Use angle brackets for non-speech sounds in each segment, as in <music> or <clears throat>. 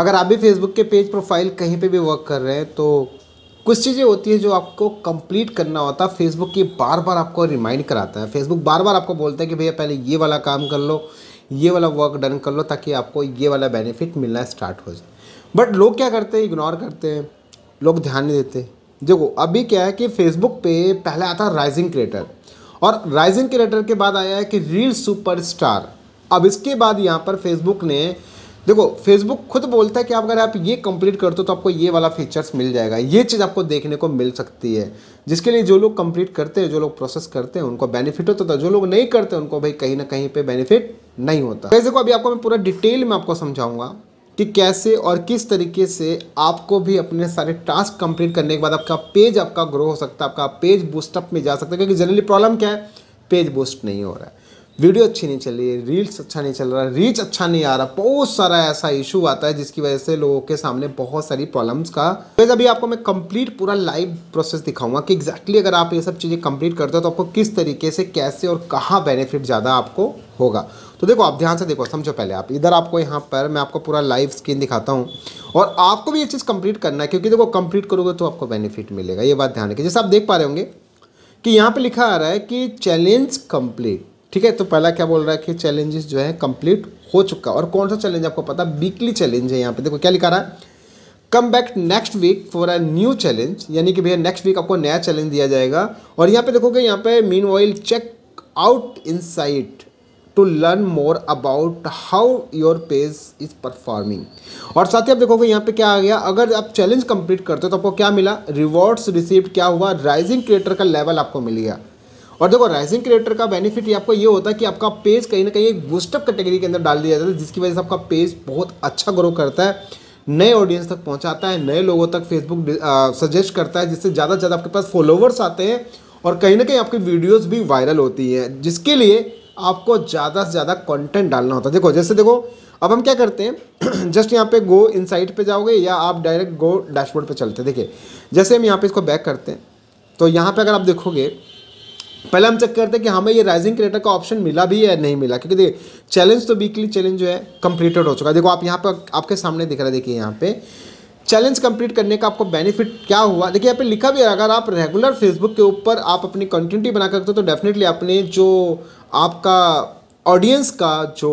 अगर आप भी फेसबुक के पेज प्रोफाइल कहीं पे भी वर्क कर रहे हैं तो कुछ चीज़ें होती है जो आपको कंप्लीट करना होता है फेसबुक की बार बार आपको रिमाइंड कराता है फेसबुक बार बार आपको बोलता है कि भैया पहले ये वाला काम कर लो ये वाला वर्क डन कर लो ताकि आपको ये वाला बेनिफिट मिलना स्टार्ट हो जाए बट लोग क्या करते हैं इग्नोर करते हैं लोग ध्यान नहीं देते देखो अभी क्या है कि फेसबुक पे पहले आता राइजिंग क्रिएटर और राइजिंग क्रिएटर के बाद आया है कि रील स्टार अब इसके बाद यहाँ पर फेसबुक ने देखो फेसबुक खुद बोलता है कि अगर आप ये कंप्लीट करते हो तो आपको ये वाला फीचर्स मिल जाएगा ये चीज़ आपको देखने को मिल सकती है जिसके लिए जो लोग कंप्लीट करते हैं जो लोग प्रोसेस करते हैं उनको बेनिफिट होता है तो जो लोग नहीं करते उनको भाई कहीं ना कहीं पे बेनिफिट नहीं होता वैसे देखो अभी आपको मैं पूरा डिटेल में आपको समझाऊंगा कि कैसे और किस तरीके से आपको भी अपने सारे टास्क कंप्लीट करने के बाद आपका पेज आपका ग्रो हो सकता है आपका पेज बूस्टअप में जा सकता है क्योंकि जनरली प्रॉब्लम क्या है पेज बूस्ट नहीं हो रहा है वीडियो अच्छी नहीं चल रही है रील्स अच्छा नहीं चल रहा रीच अच्छा नहीं आ रहा बहुत सारा ऐसा इशू आता है जिसकी वजह से लोगों के सामने बहुत सारी प्रॉब्लम्स का वैसे अभी आपको मैं कंप्लीट पूरा लाइव प्रोसेस दिखाऊंगा कि एग्जैक्टली अगर आप ये सब चीज़ें कंप्लीट करते हो तो आपको किस तरीके से कैसे और कहाँ बेनिफिट ज़्यादा आपको होगा तो देखो आप ध्यान से देखो समझो पहले आप इधर आपको यहाँ पर मैं आपको पूरा लाइव स्क्रीन दिखाता हूँ और आपको भी ये चीज़ कंप्लीट करना है क्योंकि देखो कंप्लीट करोगे तो आपको बेनिफिट मिलेगा ये बात ध्यान रखिए जैसे आप देख पा रहे होंगे कि यहाँ पर लिखा आ रहा है कि चैलेंज कंप्लीट ठीक है तो पहला क्या बोल रहा है कि चैलेंजेस जो है कंप्लीट हो चुका और कौन सा चैलेंज आपको पता वीकली चैलेंज है यहाँ पे देखो क्या लिखा रहा है come back next week for a new challenge यानी कि भैया नेक्स्ट वीक आपको नया चैलेंज दिया जाएगा और यहाँ पे देखोगे यहाँ पे मीन ऑयल check out insight to learn more about how your page is performing और साथ ही आप देखोगे यहाँ पे क्या आ गया अगर आप चैलेंज कंप्लीट करते हो तो आपको क्या मिला रिवॉर्ड्स रिसीव क्या हुआ राइजिंग क्रिएटर का लेवल आपको मिल गया और देखो राइजिंग क्रिएटर का बेनिफिट ये आपको ये होता है कि आपका पेज कहीं ना कहीं एक बूस्टअप कैटेगरी के अंदर डाल दिया जाता है जिसकी वजह से आपका पेज बहुत अच्छा ग्रो करता है नए ऑडियंस तक पहुंचाता है नए लोगों तक फेसबुक सजेस्ट करता है जिससे ज़्यादा से ज़्यादा आपके पास फॉलोवर्स आते हैं और कहीं ना कहीं आपकी वीडियोस भी वायरल होती हैं जिसके लिए आपको ज़्यादा से ज़्यादा कंटेंट डालना होता है देखो जैसे देखो अब हम क्या करते हैं जस्ट <clears throat> यहाँ पे गो इनसाइट साइट जाओगे या आप डायरेक्ट गो डैशबोर्ड पर चलते हैं देखिए जैसे हम यहाँ पर इसको बैक करते हैं तो यहाँ पर अगर आप देखोगे पहले हम चेक करते हैं कि हमें ये राइजिंग क्रेटर का ऑप्शन मिला भी है नहीं मिला क्योंकि देखिए चैलेंज तो वीकली चैलेंज जो है कंप्लीटेड हो चुका है देखो आप यहाँ पर आपके सामने दिख रहा है देखिए यहाँ पे चैलेंज कंप्लीट करने का आपको बेनिफिट क्या हुआ देखिए यहाँ पे लिखा भी है अगर आप रेगुलर फेसबुक के ऊपर आप अपनी कंटिन्यूटी बना करते हो तो डेफिनेटली अपने जो आपका ऑडियंस का जो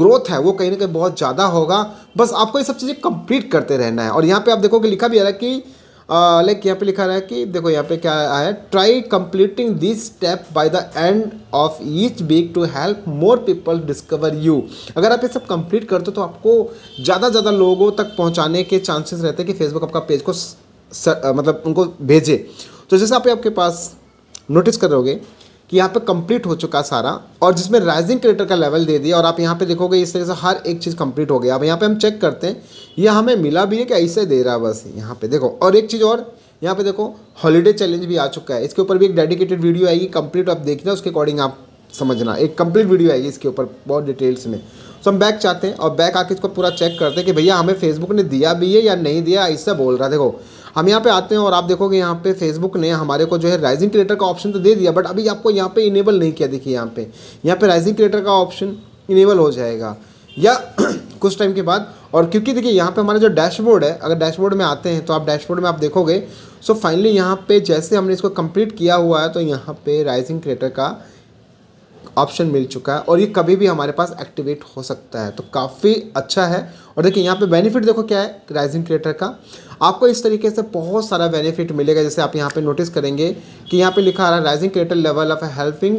ग्रोथ है वो कहीं ना कहीं बहुत ज़्यादा होगा बस आपको ये सब चीज़ें कंप्लीट करते रहना है और यहाँ पे आप देखोगे लिखा भी आ रहा है कि लाइक यहाँ पे लिखा रहा है कि देखो यहाँ पे क्या आया है try completing this step by the end of each week to help more people discover you अगर आप ये सब कंप्लीट करते हो तो आपको ज़्यादा ज़्यादा लोगों तक पहुँचाने के चांसेस रहते हैं कि फेसबुक आपका पेज को सर, मतलब उनको भेजे तो जैसे आप आपके पास नोटिस करोगे कि यहाँ पे कंप्लीट हो चुका सारा और जिसमें राइजिंग क्रेटर का लेवल दे दिया और आप यहाँ पे देखोगे इस तरह से हर एक चीज़ कंप्लीट हो गया अब यहाँ पे हम चेक करते हैं ये हमें मिला भी है कि ऐसे दे रहा है बस यहाँ पे देखो और एक चीज़ और यहाँ पे देखो हॉलीडे चैलेंज भी आ चुका है इसके ऊपर भी एक डेडिकेटेड वीडियो आएगी कंप्लीट आप देखना उसके अकॉर्डिंग आप समझना एक कंप्लीट वीडियो आएगी इसके ऊपर बहुत डिटेल्स में सो हम बैक चाहते हैं और बैक आके इसको पूरा चेक करते हैं कि भैया हमें फेसबुक ने दिया भी है या नहीं दिया ऐसा बोल रहा देखो हम यहाँ पे आते हैं और आप देखोगे यहाँ पे फेसबुक ने हमारे को जो है राइजिंग क्रिएटर का ऑप्शन तो दे दिया बट अभी आपको यहाँ पे इनेबल नहीं किया देखिए यहाँ पे यहाँ पे राइजिंग क्रिएटर का ऑप्शन इनेबल हो जाएगा या <clears throat> कुछ टाइम के बाद और क्योंकि देखिए यहाँ पे हमारा जो डैशबोर्ड है अगर डैशबोर्ड में आते हैं तो आप डैशबोर्ड में आप देखोगे सो फाइनली यहाँ पे जैसे हमने इसको कंप्लीट किया हुआ है तो यहाँ पे राइजिंग क्रिएटर का ऑप्शन मिल चुका है और ये कभी भी हमारे पास एक्टिवेट हो सकता है तो काफ़ी अच्छा है और देखिए यहाँ पे बेनिफिट देखो क्या है राइजिंग क्रिएटर का आपको इस तरीके से बहुत सारा बेनिफिट मिलेगा जैसे आप यहाँ पे नोटिस करेंगे कि यहाँ पे लिखा आ रहा है rising creator level of helping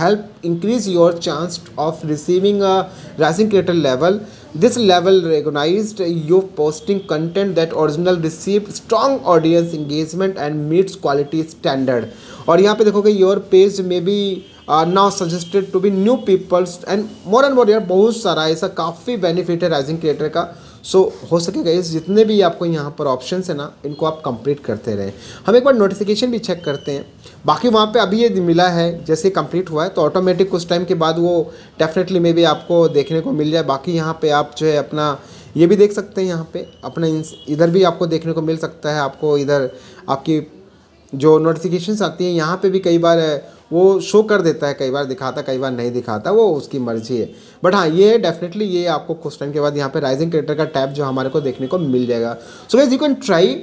help increase your chance of receiving rising creator level this level recognise your posting content that original receive strong audience engagement and meets quality standard और यहाँ पे देखोगे योर पेज में भी now suggested to be new peoples and more and more यार बहुत सारा ऐसा काफ़ी बेनिफिट है राइजिंग क्रिएटर का सो so, हो सकेगा इस जितने भी आपको यहाँ पर ऑप्शन है ना इनको आप कंप्लीट करते रहें हम एक बार नोटिफिकेशन भी चेक करते हैं बाकी वहाँ पे अभी ये मिला है जैसे कंप्लीट हुआ है तो ऑटोमेटिक कुछ टाइम के बाद वो डेफिनेटली मे भी आपको देखने को मिल जाए बाकी यहाँ पे आप जो है अपना ये भी देख सकते हैं यहाँ पे अपना इधर भी आपको देखने को मिल सकता है आपको इधर आपकी जो नोटिफिकेशन आती हैं यहाँ पर भी कई बार वो शो कर देता है कई बार दिखाता कई बार नहीं दिखाता वो उसकी मर्जी है बट हाँ ये डेफिनेटली ये आपको कुछ टाइम के बाद यहाँ पे राइजिंग क्रिएटर का टैब जो हमारे को देखने को मिल जाएगा so ways you can try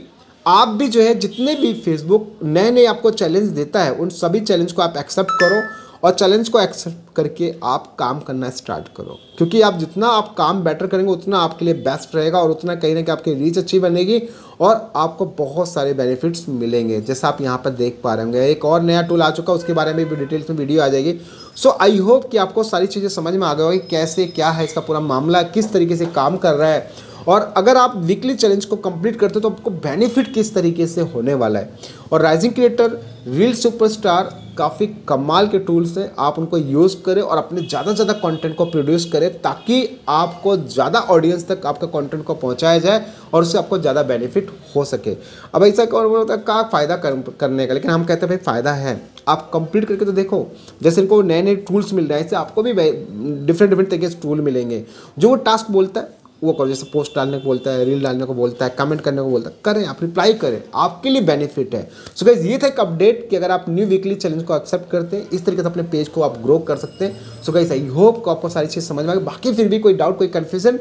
आप भी जो है जितने भी फेसबुक नए नए आपको चैलेंज देता है उन सभी चैलेंज को आप एक्सेप्ट करो और चैलेंज को एक्सेप्ट करके आप काम करना स्टार्ट करो क्योंकि आप जितना आप काम बेटर करेंगे उतना आपके लिए बेस्ट रहेगा और उतना कहीं ना कहीं आपकी रीच अच्छी बनेगी और आपको बहुत सारे बेनिफिट्स मिलेंगे जैसा आप यहाँ पर देख पा रहे होंगे एक और नया टूल आ चुका है उसके बारे में भी डिटेल्स में वीडियो आ जाएगी सो आई होप कि आपको सारी चीज़ें समझ में आ गया होगी कैसे क्या है इसका पूरा मामला किस तरीके से काम कर रहा है और अगर आप वीकली चैलेंज को कंप्लीट करते हो तो आपको बेनिफिट किस तरीके से होने वाला है और राइजिंग क्रिएटर रील सुपरस्टार काफ़ी कमाल के टूल्स हैं आप उनको यूज़ करें और अपने ज़्यादा से ज़्यादा कंटेंट को प्रोड्यूस करें ताकि आपको ज़्यादा ऑडियंस तक आपका कंटेंट को पहुंचाया जाए और उससे आपको ज़्यादा बेनिफिट हो सके अब ऐसा होता है का फ़ायदा कर, करने का लेकिन हम कहते हैं भाई फ़ायदा है आप कंप्लीट करके तो देखो जैसे इनको नए नए टूल्स मिल रहे हैं इससे आपको भी डिफरेंट डिफरेंट तरीके से टूल मिलेंगे जो वो टास्क बोलता है वो करो जैसे पोस्ट डालने को बोलता है रील डालने को बोलता है कमेंट करने को बोलता है करें आप रिप्लाई करें आपके लिए बेनिफिट है सो गाइज ये था एक अपडेट कि अगर आप न्यू वीकली चैलेंज को एक्सेप्ट करते हैं इस तरीके से अपने पेज को आप ग्रो कर सकते हैं सो गाइज आई होप को आपको सारी चीज़ समझ में आ बाकी फिर भी कोई डाउट कोई कन्फ्यूजन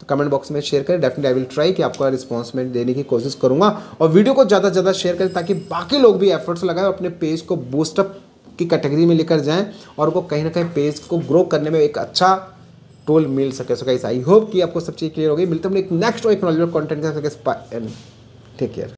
तो कमेंट बॉक्स में शेयर करें डेफिनेटली आई विल ट्राई कि आपका रिस्पॉन्स में देने की कोशिश करूंगा और वीडियो को ज़्यादा से ज़्यादा शेयर करें ताकि बाकी लोग भी एफर्ट्स लगाएं और अपने पेज को बूस्टअप की कैटेगरी में लेकर जाएं और उनको कहीं ना कहीं पेज को ग्रो करने में एक अच्छा टोल मिल सके सो गाइस आई होप कि आपको सब चीज़ क्लियर हो गई मिलते हैं एक नेक्स्ट और एक नॉलेज कंटेंट के साथ टेक केयर